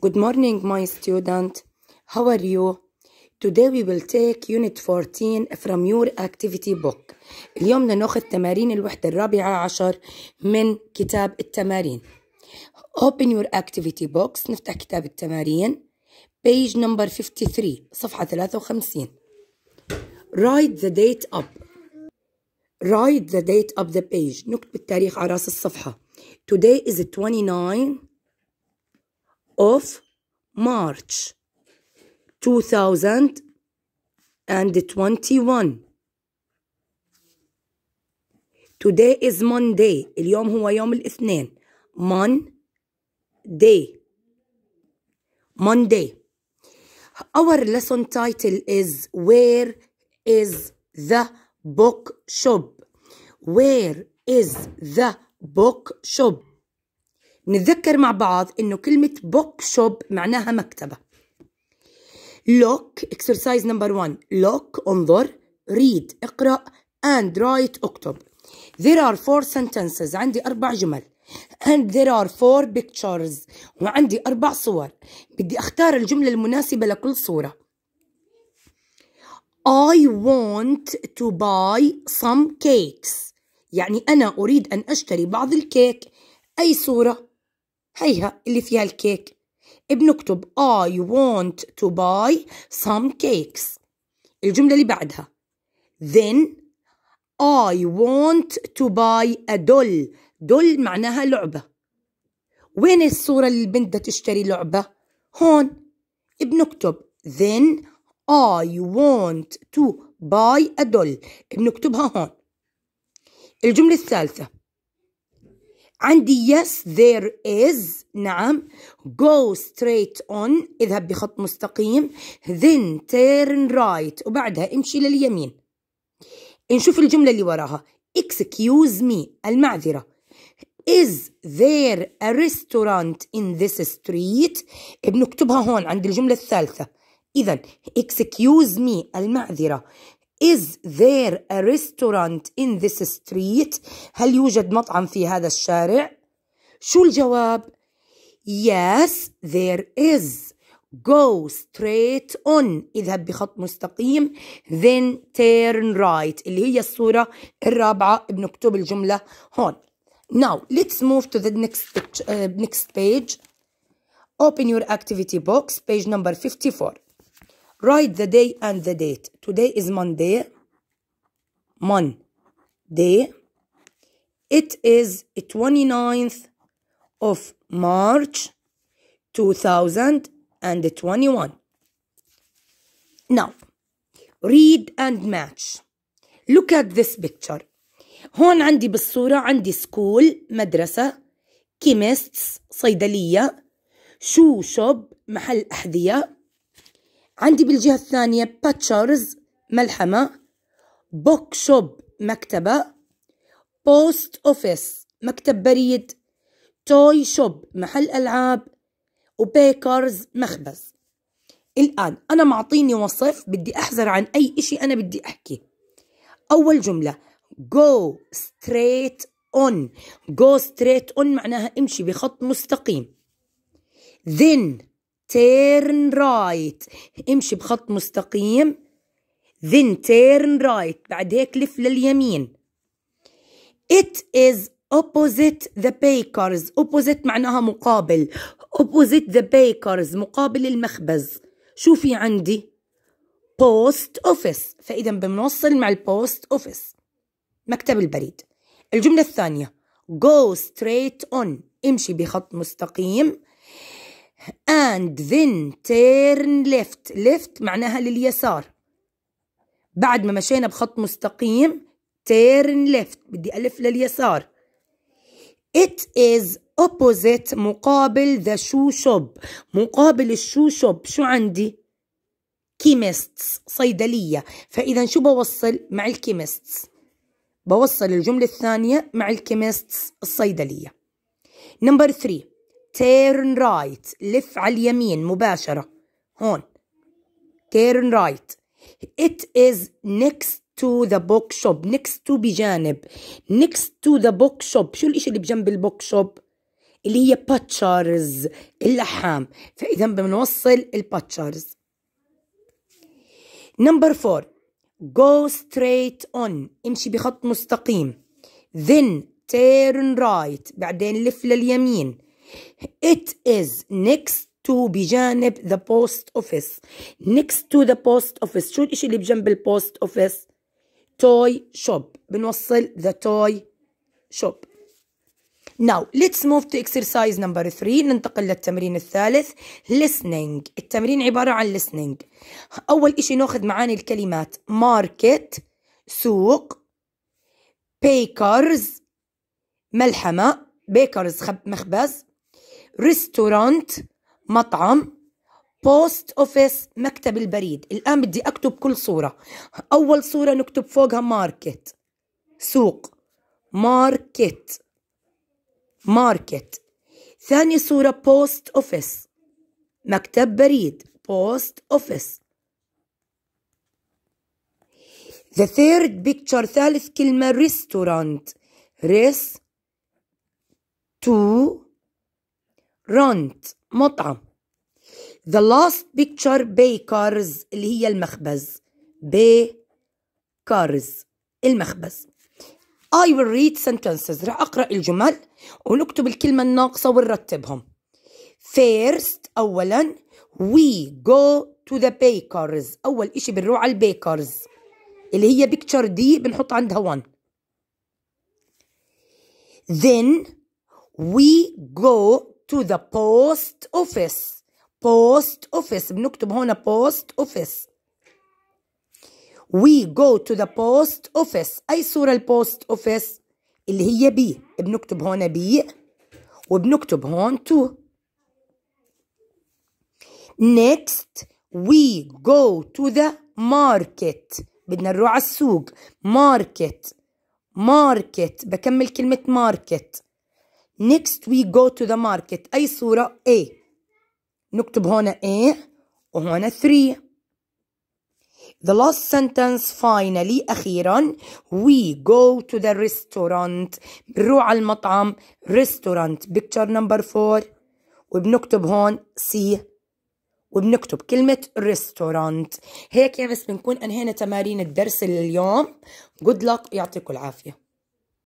Good morning, my student. How are you? Today we will take unit 14 from your activity book. اليوم بدنا ناخذ تمارين الوحدة الرابعة عشر من كتاب التمارين. Open your activity box. نفتح كتاب التمارين. Page number 53 صفحة 53. Write the date up. Write the date of the page. نكتب التاريخ على راس الصفحة. Today is 29 of March 2021 Today is Monday اليوم هو يوم الاثنين Monday Monday Our lesson title is Where is the book shop? Where is the book shop? نتذكر مع بعض إنه كلمة بوك شوب معناها مكتبة لوك exercise نمبر 1 لوك انظر read اقرأ and write اكتب There are four sentences عندي أربع جمل and there are four pictures وعندي أربع صور بدي أختار الجملة المناسبة لكل صورة I want to buy some cakes يعني أنا أريد أن أشتري بعض الكيك أي صورة هيها اللي فيها الكيك بنكتب I آه، want to buy some cakes الجملة اللي بعدها then I آه، want to buy a doll doll معناها لعبة وين الصورة اللي البنت بدها تشتري لعبة هون بنكتب then I آه، want to buy a doll بنكتبها هون الجملة الثالثة عندي yes there is نعم go straight on اذهب بخط مستقيم then turn right وبعدها امشي لليمين نشوف الجملة اللي وراها excuse me المعذرة is there a restaurant in this street بنكتبها هون عند الجملة الثالثة إذا excuse me المعذرة Is there a restaurant in this street? هل يوجد مطعم في هذا الشارع؟ شو الجواب؟ Yes, there is. Go straight on. اذهب بخط مستقيم. Then turn right. اللي هي الصورة الرابعة بنكتب الجملة هون. Now, let's move to the next, uh, next page. Open your activity box, page number 54. Write the day and the date. Today is Monday. Monday. It is 29th of March 2021. Now, read and match. Look at this picture. هون عندي بالصورة عندي school, مدرسة كيميستس صيدلية شو شوب محل أحذية عندي بالجهة الثانية باتشرز ملحمة بوك شوب مكتبة بوست أوفيس مكتب بريد توي شوب محل ألعاب وبيكرز مخبز الآن أنا معطيني وصف بدي أحذر عن أي إشي أنا بدي أحكي أول جملة go straight on go straight on معناها امشي بخط مستقيم then turn right امشي بخط مستقيم then turn right بعد هيك لف لليمين it is opposite the bakers opposite معناها مقابل opposite the bakers مقابل المخبز شو في عندي post office فإذا بنوصل مع البوست اوفيس مكتب البريد الجملة الثانية go straight on امشي بخط مستقيم and then turn left left معناها لليسار بعد ما مشينا بخط مستقيم turn left بدي ألف لليسار it is opposite مقابل the shoe shop مقابل الشو shop شو عندي chemists صيدلية فإذا شو بوصل مع الكيمستس بوصل الجملة الثانية مع الكيمستس الصيدلية نمبر three تيرن رايت لف على اليمين مباشرة هون تيرن رايت it is next to the book shop next to بجانب next to the book shop شو الاشي اللي بجنب البوك شوب اللي هي باتشرز اللحام فإذا بنوصل الباتشرز نمبر فور go straight on امشي بخط مستقيم then turn right بعدين لف لليمين It is next to بجانب the post office next to the post office شو الاشي اللي بجنب ال post office? toy shop بنوصل the toy shop Now let's move to exercise number three. ننتقل للتمرين الثالث listening التمرين عبارة عن listening أول إشي ناخذ معاني الكلمات market سوق bakers ملحمة bakers مخبز ريستورانت مطعم بوست اوفيس مكتب البريد الآن بدي أكتب كل صورة أول صورة نكتب فوقها ماركت سوق ماركت ماركت ثاني صورة بوست اوفيس مكتب بريد بوست اوفيس The third picture ثالث كلمة restaurant ريس تو رانت مطعم The last picture bakers اللي هي المخبز كارز المخبز I will read sentences رح أقرأ الجمل ونكتب الكلمة الناقصة ونرتبهم First أولا We go to the bakers أول إشي بنروح على البيكرز اللي هي picture دي بنحط عندها 1 Then we go to the post office post office بنكتب هنا post office we go to the post office أي صورة البوست office اللي هي بي بنكتب هنا بي وبنكتب هون to next we go to the market بدنا نروح على السوق market market بكمل كلمة market next we go to the market أي صورة A نكتب هنا A وهنا 3 The last sentence finally أخيرا we go to the restaurant بنروح على المطعم restaurant picture number 4 وبنكتب هون C وبنكتب كلمة restaurant هيك يا بس بنكون أنهينا تمارين الدرس لليوم good luck يعطيكم العافية